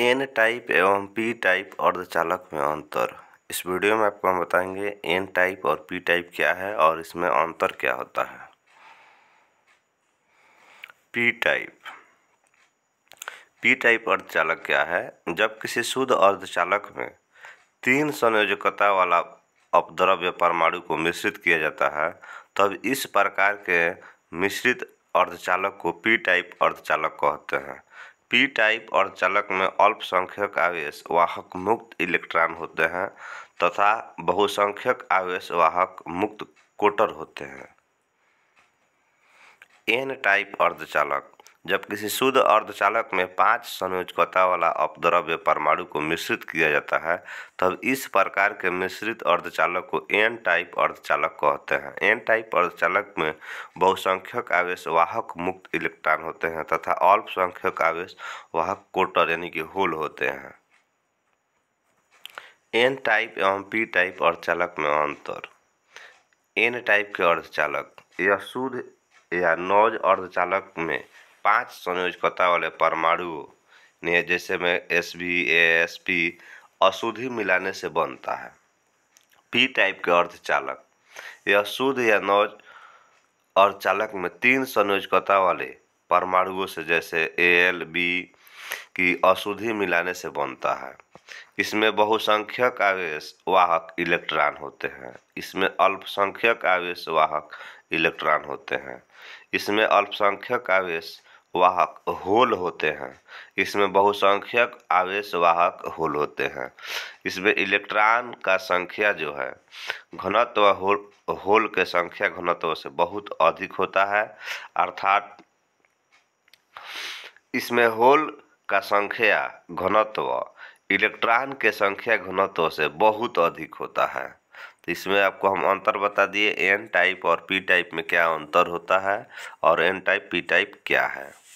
N type एवं P type अर्धचालक में अंतर इस वीडियो में आपको हम बताएंगे एन टाइप और पी टाइप क्या है और इसमें अंतर क्या होता है पी टाइप पी टाइप अर्धचालक क्या है जब किसी शुद्ध अर्धचालक में तीन संयोजकता वाला अपद्रव्य परमाणु को मिश्रित किया जाता है तब इस प्रकार के मिश्रित अर्धचालक को पी टाइप अर्धचालक कहते हैं पी टाइप और चालक में अल्पसंख्यक आवेश वाहक मुक्त इलेक्ट्रॉन होते हैं तथा बहुसंख्यक आवेश वाहक मुक्त कोटर होते हैं एन टाइप अर्धचालक जब किसी शुद्ध अर्धचालक में पांच संयोजकता वाला अपद्रव्य परमाणु को मिश्रित किया जाता है तब इस प्रकार के मिश्रित अर्धचालक को एन टाइप अर्धचालक कहते हैं एन टाइप अर्धचालक में बहुसंख्यक आवेश वाहक मुक्त इलेक्ट्रॉन होते हैं तथा अल्पसंख्यक आवेश वाहक कोटर यानी कि होल होते हैं एन टाइप एवं पी टाइप अर्धचालक में अंतर एन टाइप के अर्धचालक यह शुद्ध या नौज अर्धचालक में पांच संयोजकता वाले परमाणुओं ने जैसे में एस बी एस पी अशुद्धि मिलाने से बनता है पी टाइप के अर्धचालक यह शुद्ध या नौ अर्धचालक में तीन संयोजकता वाले परमाणुओं से जैसे ए एल बी की अशुद्धि मिलाने से बनता है इसमें बहुसंख्यक आवेश वाहक इलेक्ट्रॉन होते हैं इसमें अल्पसंख्यक आवेश वाहक इलेक्ट्रॉन होते हैं इसमें अल्पसंख्यक आवेश वाहक होल होते हैं इसमें बहुसंख्यक आवेश वाहक होल होते हैं इसमें इलेक्ट्रॉन का संख्या जो है घनत्व होल होल के संख्या घनत्व से बहुत अधिक होता है अर्थात इसमें होल का संख्या घनत्व इलेक्ट्रॉन के संख्या घनत्व से बहुत अधिक होता है तो इसमें आपको हम अंतर बता दिए एन टाइप और पी टाइप में क्या अंतर होता है और एन टाइप पी टाइप क्या है